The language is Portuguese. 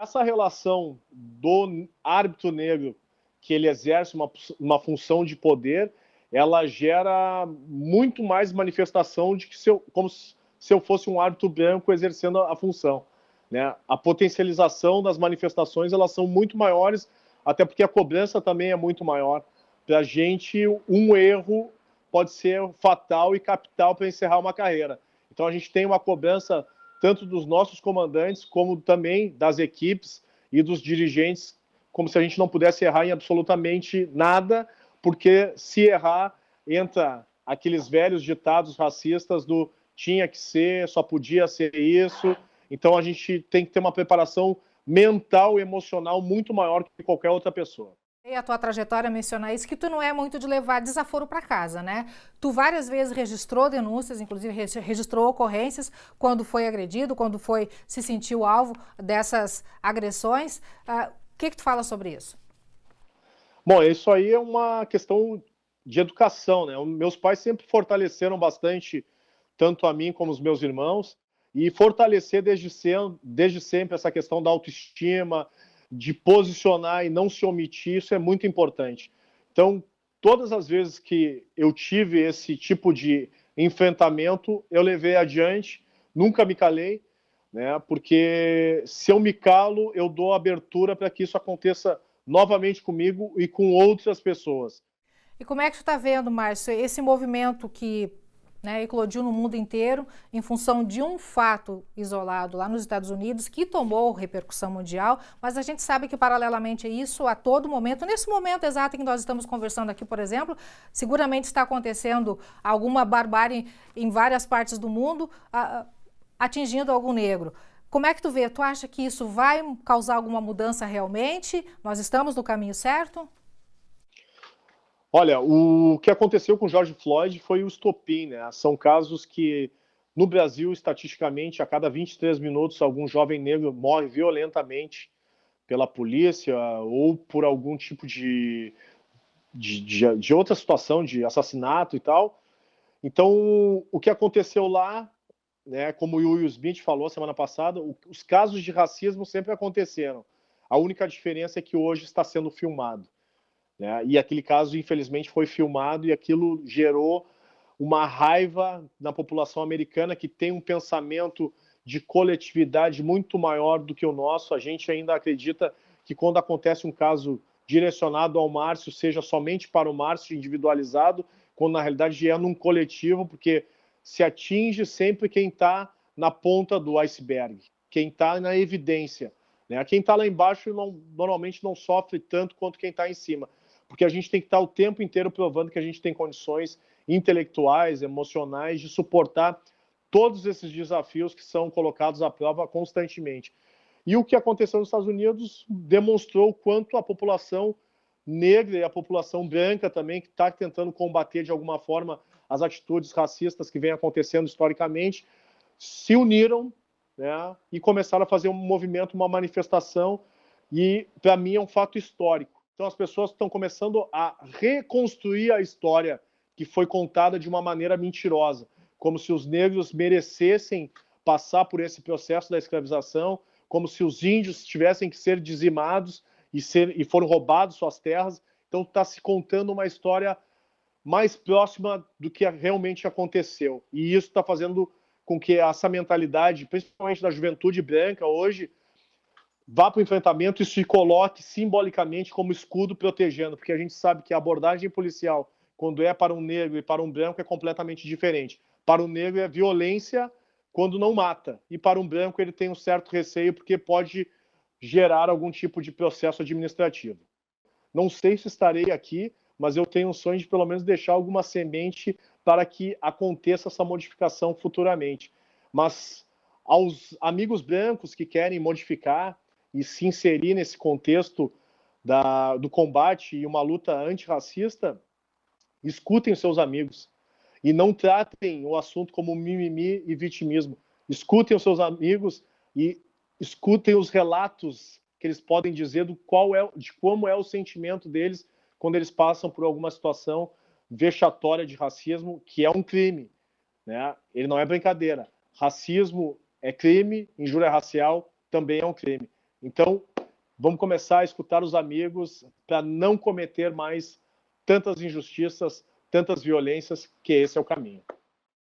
essa relação do árbitro negro que ele exerce uma, uma função de poder, ela gera muito mais manifestação de que se eu, como se eu fosse um árbitro branco exercendo a, função. Né? A potencialização das manifestações elas são muito maiores, até porque a cobrança também é muito maior. Para a gente, um erro pode ser fatal e capital para encerrar uma carreira. Então a gente tem uma cobrança tanto dos nossos comandantes, como também das equipes e dos dirigentes, como se a gente não pudesse errar em absolutamente nada, porque se errar, entra aqueles velhos ditados racistas do tinha que ser, só podia ser isso. Então a gente tem que ter uma preparação mental e emocional muito maior que qualquer outra pessoa. E a tua trajetória mencionar isso, que tu não é muito de levar desaforo para casa, né? Tu várias vezes registrou denúncias, inclusive registrou ocorrências quando foi agredido, quando foi se sentiu alvo dessas agressões. Ah, o uh, que, que tu fala sobre isso? Bom, isso aí é uma questão de educação, né? Meus pais sempre fortaleceram bastante, tanto a mim como os meus irmãos, e fortalecer desde desde sempre essa questão da autoestima, de posicionar e não se omitir, isso é muito importante. Então, todas as vezes que eu tive esse tipo de enfrentamento, eu levei adiante, nunca me calei, né? Porque se eu me calo, eu dou abertura para que isso aconteça novamente comigo e com outras pessoas. E como é que você está vendo, Márcio, esse movimento que né, eclodiu no mundo inteiro em função de um fato isolado lá nos Estados Unidos que tomou repercussão mundial, mas a gente sabe que paralelamente a isso, a todo momento, nesse momento exato em que nós estamos conversando aqui, por exemplo, seguramente está acontecendo alguma barbárie em várias partes do mundo a, atingindo algum negro. Como é que tu vê? Tu acha que isso vai causar alguma mudança realmente? Nós estamos no caminho certo? Olha, o que aconteceu com George Floyd foi o estopim, né? São casos que no Brasil, estatisticamente, a cada 23 minutos, algum jovem negro morre violentamente pela polícia ou por algum tipo de, de, de, de outra situação, de assassinato e tal. Então, o que aconteceu lá, né, como o Will Smith falou semana passada, os casos de racismo sempre aconteceram. A única diferença é que hoje está sendo filmado. Né? E aquele caso, infelizmente, foi filmado e aquilo gerou uma raiva na população americana que tem um pensamento de coletividade muito maior do que o nosso. A gente ainda acredita que quando acontece um caso direcionado ao Márcio, seja somente para o Márcio individualizado, quando na realidade é num coletivo, porque se atinge sempre quem está na ponta do iceberg, quem está na evidência. Né? Quem está lá embaixo não, normalmente não sofre tanto quanto quem está em cima porque a gente tem que estar o tempo inteiro provando que a gente tem condições intelectuais, emocionais de suportar todos esses desafios que são colocados à prova constantemente. E o que aconteceu nos Estados Unidos demonstrou quanto a população negra e a população branca também, que está tentando combater de alguma forma as atitudes racistas que vêm acontecendo historicamente, se uniram né, e começaram a fazer um movimento, uma manifestação. E, para mim, é um fato histórico. Então as pessoas estão começando a reconstruir a história que foi contada de uma maneira mentirosa, como se os negros merecessem passar por esse processo da escravização, como se os índios tivessem que ser dizimados e, ser, e foram roubados suas terras. Então está se contando uma história mais próxima do que realmente aconteceu. E isso está fazendo com que essa mentalidade, principalmente da juventude branca hoje, vá para o enfrentamento e se coloque simbolicamente como escudo protegendo, porque a gente sabe que a abordagem policial, quando é para um negro e para um branco, é completamente diferente. Para um negro é violência quando não mata, e para um branco ele tem um certo receio porque pode gerar algum tipo de processo administrativo. Não sei se estarei aqui, mas eu tenho o sonho de pelo menos deixar alguma semente para que aconteça essa modificação futuramente. Mas aos amigos brancos que querem modificar, e se inserir nesse contexto da, do combate e uma luta antirracista, escutem seus amigos e não tratem o assunto como mimimi e vitimismo. Escutem os seus amigos e escutem os relatos que eles podem dizer do qual é, de como é o sentimento deles quando eles passam por alguma situação vexatória de racismo, que é um crime. Né? Ele não é brincadeira. Racismo é crime, injúria racial também é um crime. Então, vamos começar a escutar os amigos para não cometer mais tantas injustiças, tantas violências, que esse é o caminho.